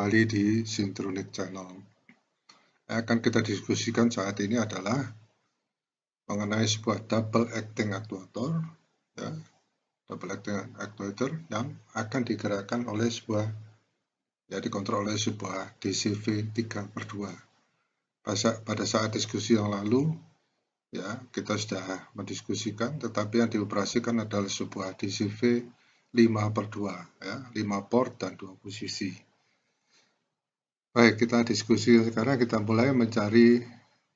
kembali di Sintronik Channel. Yang akan kita diskusikan saat ini adalah mengenai sebuah double acting actuator, ya, double acting actuator yang akan digerakkan oleh sebuah, ya dikontrol oleh sebuah DCV 3 per 2. Pada saat diskusi yang lalu, ya kita sudah mendiskusikan, tetapi yang dioperasikan adalah sebuah DCV 5 per 2, ya, 5 port dan 2 posisi. Baik, kita diskusi sekarang kita mulai mencari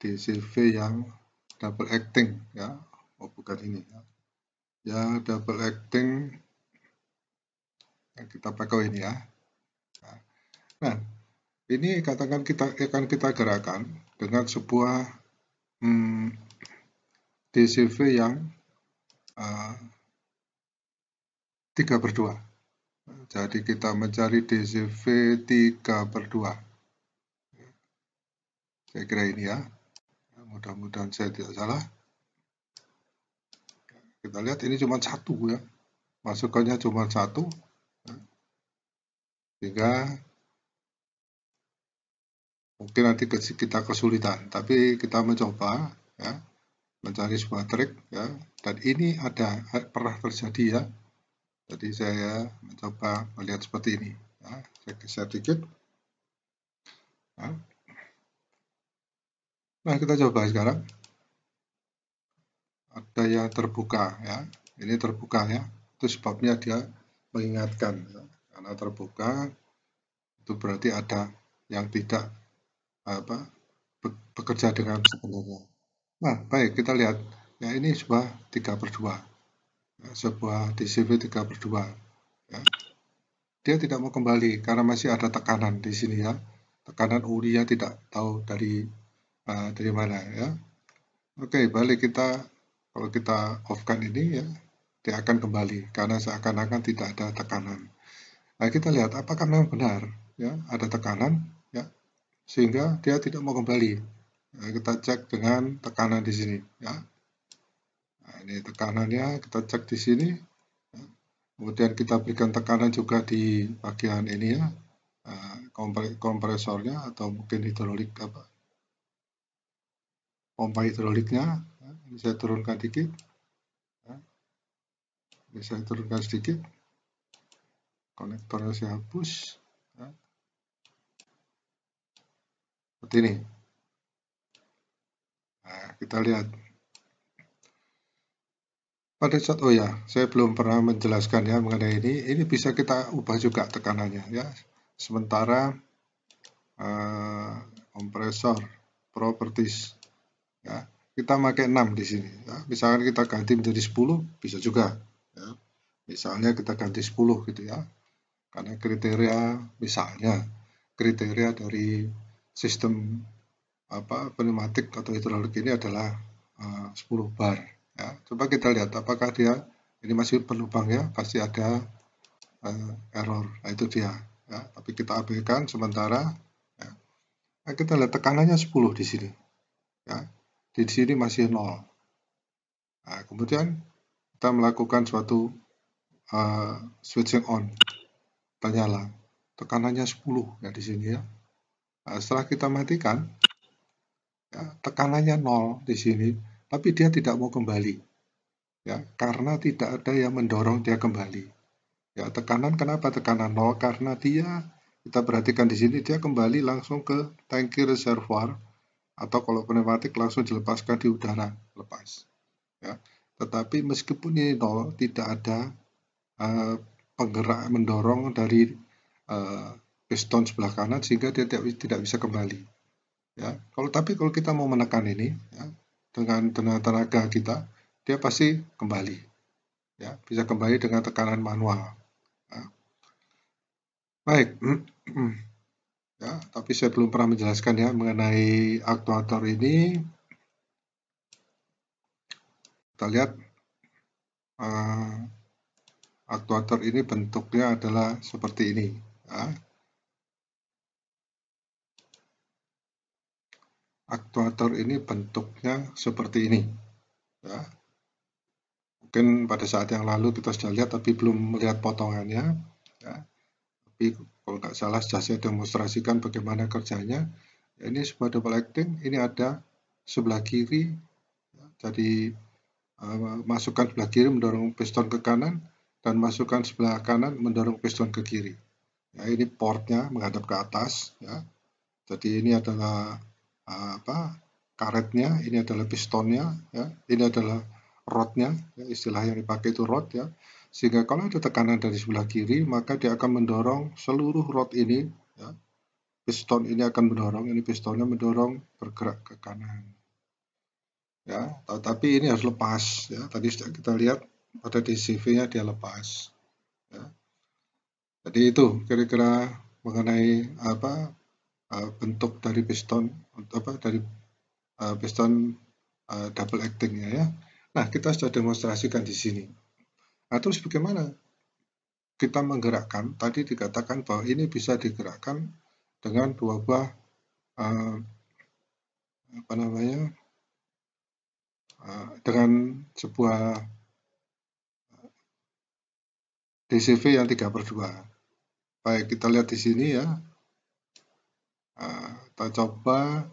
DCV yang double acting ya. Oh, bukan ini ya. Ya, double acting yang kita pakai ini ya. Nah, ini katakan kita akan kita gerakan dengan sebuah hmm, DCV yang eh, tiga uh, per 2. Jadi kita mencari DCV 3 per 2. Saya kira ini ya. ya. Mudah-mudahan saya tidak salah. Ya, kita lihat ini cuma satu ya. Masukannya cuma satu. Ya. Sehingga mungkin nanti kita kesulitan. Tapi kita mencoba ya mencari sebuah trik ya dan ini ada eh, pernah terjadi ya jadi saya mencoba melihat seperti ini ya. saya geser dikit ya. Nah, kita coba sekarang. Ada yang terbuka ya. Ini terbuka ya. Itu sebabnya dia mengingatkan. Ya. Karena terbuka itu berarti ada yang tidak apa bekerja dengan sebenarnya. Nah, baik kita lihat. Ya, ini sebuah 3 per 2. Ya, sebuah DCV 3 per 2. Ya. Dia tidak mau kembali karena masih ada tekanan di sini ya. Tekanan urinya tidak tahu dari Ah, dari mana ya. Oke, okay, balik kita kalau kita off-kan ini ya, dia akan kembali karena seakan-akan tidak ada tekanan. Nah, kita lihat apakah memang benar ya ada tekanan ya sehingga dia tidak mau kembali. Nah, kita cek dengan tekanan di sini ya. Nah, ini tekanannya kita cek di sini. Ya. Kemudian kita berikan tekanan juga di bagian ini ya, nah, kompresornya atau mungkin hidrolik apa pompa hidroliknya ya, ini saya turunkan dikit ya. ini saya turunkan sedikit konektornya saya hapus ya. seperti ini nah, kita lihat pada saat oh ya saya belum pernah menjelaskan ya mengenai ini ini bisa kita ubah juga tekanannya ya sementara uh, kompresor properties ya, kita pakai 6 di sini ya. misalkan kita ganti menjadi 10 bisa juga ya. misalnya kita ganti 10 gitu ya karena kriteria misalnya kriteria dari sistem apa pneumatik atau hidrolik ini adalah eh, uh, 10 bar ya. coba kita lihat apakah dia ini masih berlubang ya pasti ada uh, error nah, itu dia ya. tapi kita abaikan sementara ya. nah, kita lihat tekanannya 10 di sini ya di sini masih nol. Nah, kemudian kita melakukan suatu uh, switching on, tanyalah Tekanannya 10 ya di sini ya. Nah, setelah kita matikan, ya, tekanannya nol di sini, tapi dia tidak mau kembali. Ya, karena tidak ada yang mendorong dia kembali. Ya, tekanan kenapa tekanan nol? Karena dia kita perhatikan di sini dia kembali langsung ke tangki reservoir atau kalau pneumatik langsung dilepaskan di udara lepas ya tetapi meskipun ini nol tidak ada uh, penggerak mendorong dari uh, piston sebelah kanan sehingga dia tidak, tidak bisa kembali ya kalau tapi kalau kita mau menekan ini ya, dengan tenaga tenaga kita dia pasti kembali ya bisa kembali dengan tekanan manual ya. baik ya, tapi saya belum pernah menjelaskan ya mengenai aktuator ini. Kita lihat uh, aktuator ini bentuknya adalah seperti ini. Ya. Aktuator ini bentuknya seperti ini. Ya. Mungkin pada saat yang lalu kita sudah lihat tapi belum melihat potongannya. Ya tapi kalau nggak salah sudah saya demonstrasikan bagaimana kerjanya ya ini sebuah double acting ini ada sebelah kiri ya, jadi uh, eh, masukkan sebelah kiri mendorong piston ke kanan dan masukkan sebelah kanan mendorong piston ke kiri ya ini portnya menghadap ke atas ya jadi ini adalah eh, apa karetnya ini adalah pistonnya ya ini adalah rodnya ya, istilah yang dipakai itu rod ya sehingga kalau ada tekanan dari sebelah kiri, maka dia akan mendorong seluruh rod ini. Ya. Piston ini akan mendorong, ini pistonnya mendorong bergerak ke kanan. Ya, tapi ini harus lepas. Ya. Tadi sudah kita lihat pada DCV-nya dia lepas. Ya. Jadi itu kira-kira mengenai apa e, bentuk dari piston apa dari e, piston double double actingnya ya. Nah kita sudah demonstrasikan di sini. Nah, terus bagaimana kita menggerakkan? Tadi dikatakan bahwa ini bisa digerakkan dengan dua buah uh, apa namanya? Uh, dengan sebuah eh, DCV yang tiga per dua Baik, kita lihat di sini ya. Uh, kita coba,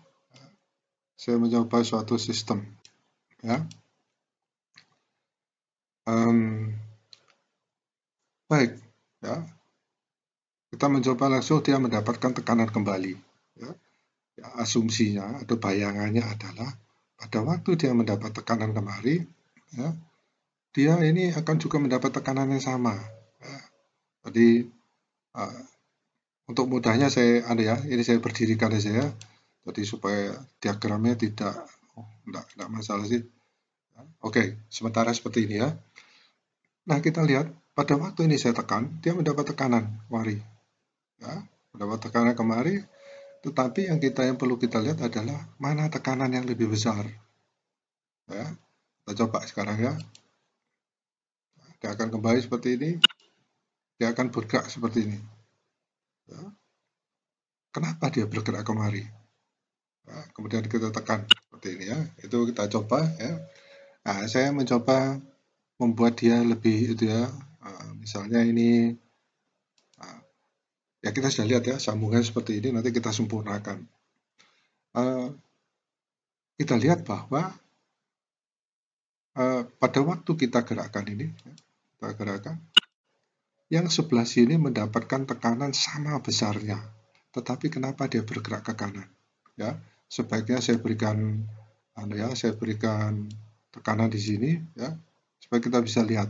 saya mencoba suatu sistem. ya. Um, baik, ya. Kita mencoba langsung dia mendapatkan tekanan kembali. Ya. Ya, asumsinya atau bayangannya adalah pada waktu dia mendapat tekanan kembali, ya, dia ini akan juga mendapat tekanan yang sama. Ya. Jadi uh, untuk mudahnya saya ada anu ya ini saya berdirikan saja ya jadi supaya diagramnya tidak oh, enggak, enggak masalah sih ya. oke sementara seperti ini ya Nah, kita lihat pada waktu ini saya tekan, dia mendapat tekanan kemari. Ya, mendapat tekanan kemari, tetapi yang kita yang perlu kita lihat adalah mana tekanan yang lebih besar. Ya, kita coba sekarang ya. Dia akan kembali seperti ini. Dia akan bergerak seperti ini. Ya. Kenapa dia bergerak kemari? Ya, kemudian kita tekan seperti ini ya. Itu kita coba ya. Nah, saya mencoba membuat dia lebih itu ya eh, misalnya ini eh, ya kita sudah lihat ya sambungan seperti ini nanti kita sempurnakan eh, kita lihat bahwa pada waktu kita gerakan ini ya, kita gerakkan yang sebelah sini mendapatkan tekanan sama besarnya tetapi kenapa dia bergerak ke kanan ya sebaiknya saya berikan anda ya saya berikan tekanan di sini ya supaya kita bisa lihat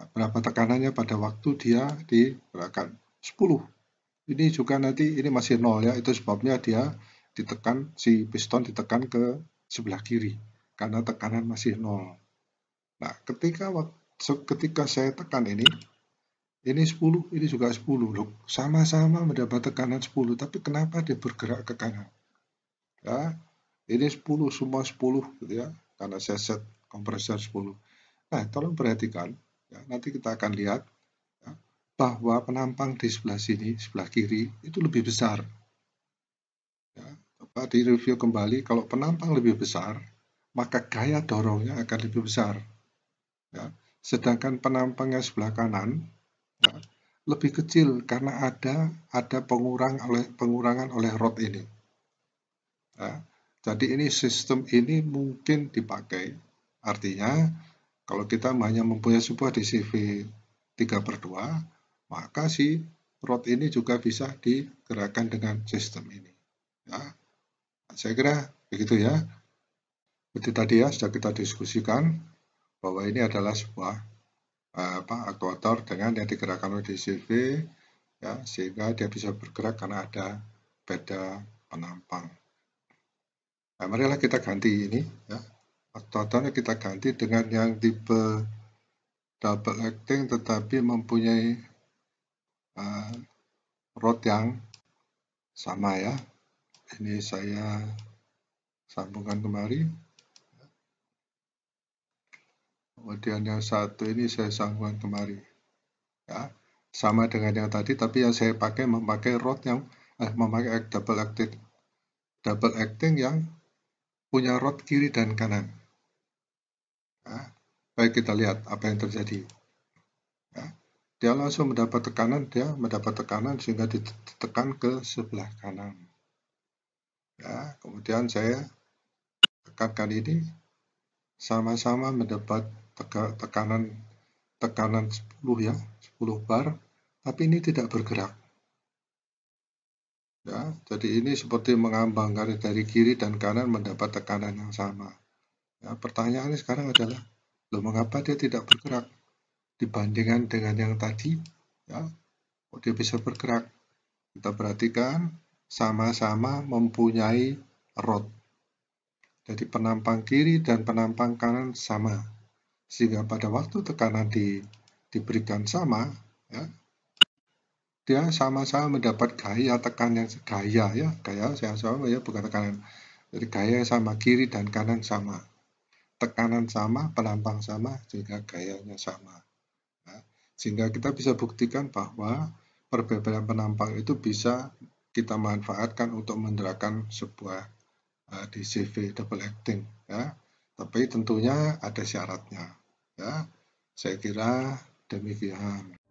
nah, berapa tekanannya pada waktu dia diberakan 10 ini juga nanti ini masih nol ya itu sebabnya dia ditekan si piston ditekan ke sebelah kiri karena tekanan masih nol nah ketika ketika saya tekan ini ini 10, ini juga 10 loh. Sama-sama mendapat tekanan 10, tapi kenapa dia bergerak ke kanan? Ya, ini 10, semua 10 gitu ya karena saya set kompresor 10. Nah, tolong perhatikan, ya, nanti kita akan lihat ya, bahwa penampang di sebelah sini, sebelah kiri, itu lebih besar. Ya, coba review kembali, kalau penampang lebih besar, maka gaya dorongnya akan lebih besar. Ya, sedangkan penampangnya sebelah kanan, ya, lebih kecil karena ada ada pengurang oleh pengurangan oleh rod ini. Ya. Jadi ini sistem ini mungkin dipakai. Artinya kalau kita hanya mempunyai sebuah DCV 3 per 2, maka si rod ini juga bisa digerakkan dengan sistem ini. Ya. Saya kira begitu ya. Seperti tadi ya sudah kita diskusikan bahwa ini adalah sebuah eh, apa aktuator dengan yang digerakkan oleh DCV ya sehingga dia bisa bergerak karena ada beda penampang. Nah, marilah kita ganti ini ya. Tontonnya kita ganti dengan yang tipe double acting tetapi mempunyai uh, eh, road yang sama ya. Ini saya sambungkan kemari. Kemudian yang satu ini saya sambungkan kemari. Ya, sama dengan yang tadi tapi yang saya pakai memakai road yang eh, memakai double acting double acting yang punya rod kiri dan kanan. Nah, baik kita lihat apa yang terjadi. Nah, dia langsung mendapat tekanan, dia mendapat tekanan sehingga ditekan ke sebelah kanan. Nah, kemudian saya tekankan ini sama-sama mendapat tekanan tekanan 10 ya, 10 bar, tapi ini tidak bergerak. Ya, jadi ini seperti mengambang karena dari kiri dan kanan mendapat tekanan yang sama. Ya, pertanyaannya sekarang adalah, loh mengapa dia tidak bergerak dibandingkan dengan yang tadi? Ya, kok dia bisa bergerak? Kita perhatikan sama-sama mempunyai rod. Jadi penampang kiri dan penampang kanan sama. Sehingga pada waktu tekanan di, diberikan sama, ya, dia sama-sama mendapat gaya tekan yang segaya ya gaya yang sama ya bukan tekanan jadi gaya yang sama kiri dan kanan sama tekanan sama penampang sama sehingga gayanya sama nah, sehingga kita bisa buktikan bahwa perbedaan penampang itu bisa kita manfaatkan untuk menerapkan sebuah uh, eh, DCV double acting ya tapi tentunya ada syaratnya ya saya kira demikian